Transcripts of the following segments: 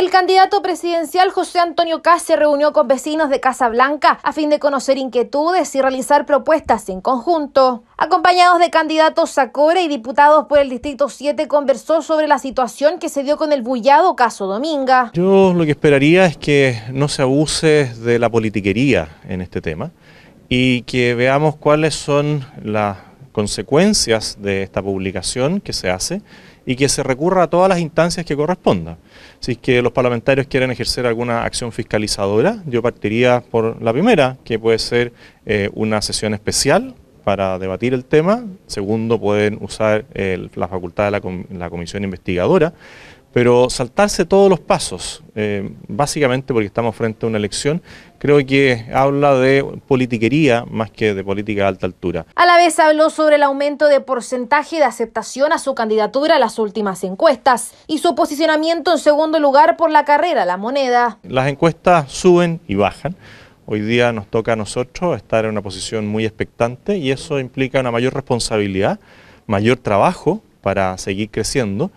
El candidato presidencial José Antonio Cáceres se reunió con vecinos de Casablanca a fin de conocer inquietudes y realizar propuestas en conjunto. Acompañados de candidatos a y diputados por el Distrito 7, conversó sobre la situación que se dio con el bullado caso Dominga. Yo lo que esperaría es que no se abuse de la politiquería en este tema y que veamos cuáles son las consecuencias de esta publicación que se hace y que se recurra a todas las instancias que correspondan. Si es que los parlamentarios quieren ejercer alguna acción fiscalizadora, yo partiría por la primera, que puede ser eh, una sesión especial para debatir el tema. Segundo, pueden usar eh, la facultad de la comisión investigadora. Pero saltarse todos los pasos, eh, básicamente porque estamos frente a una elección, creo que habla de politiquería más que de política de alta altura. A la vez habló sobre el aumento de porcentaje de aceptación a su candidatura en las últimas encuestas y su posicionamiento en segundo lugar por la carrera La Moneda. Las encuestas suben y bajan. Hoy día nos toca a nosotros estar en una posición muy expectante y eso implica una mayor responsabilidad, mayor trabajo para seguir creciendo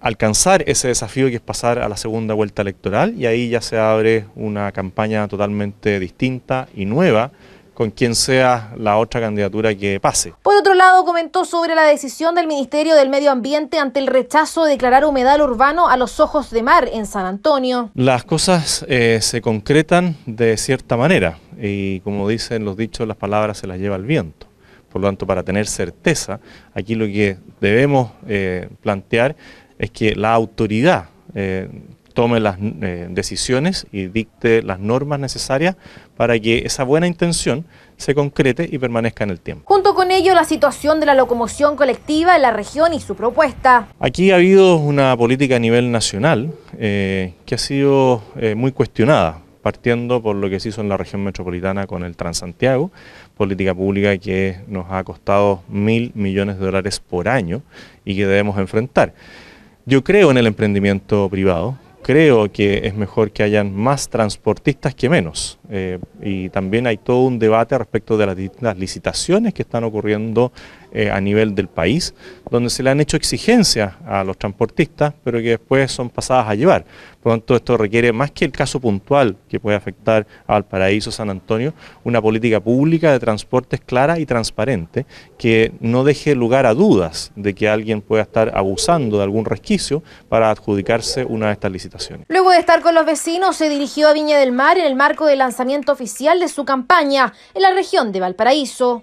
alcanzar ese desafío que es pasar a la segunda vuelta electoral y ahí ya se abre una campaña totalmente distinta y nueva con quien sea la otra candidatura que pase. Por otro lado, comentó sobre la decisión del Ministerio del Medio Ambiente ante el rechazo de declarar humedal urbano a los ojos de mar en San Antonio. Las cosas eh, se concretan de cierta manera y como dicen los dichos, las palabras se las lleva el viento. Por lo tanto, para tener certeza, aquí lo que debemos eh, plantear es que la autoridad eh, tome las eh, decisiones y dicte las normas necesarias para que esa buena intención se concrete y permanezca en el tiempo. Junto con ello, la situación de la locomoción colectiva en la región y su propuesta. Aquí ha habido una política a nivel nacional que ha sido muy cuestionada partiendo por lo que se hizo en la región metropolitana con el Transantiago, política pública que nos ha costado mil millones de dólares por año y que debemos enfrentar. Yo creo en el emprendimiento privado, creo que es mejor que hayan más transportistas que menos. Eh, y también hay todo un debate respecto de las licitaciones que están ocurriendo eh, a nivel del país, donde se le han hecho exigencias a los transportistas, pero que después son pasadas a llevar. Por lo tanto, esto requiere, más que el caso puntual que puede afectar a Valparaíso, San Antonio, una política pública de transportes clara y transparente, que no deje lugar a dudas de que alguien pueda estar abusando de algún resquicio para adjudicarse una de estas licitaciones. Luego de estar con los vecinos, se dirigió a Viña del Mar en el marco del lanzamiento oficial de su campaña en la región de Valparaíso.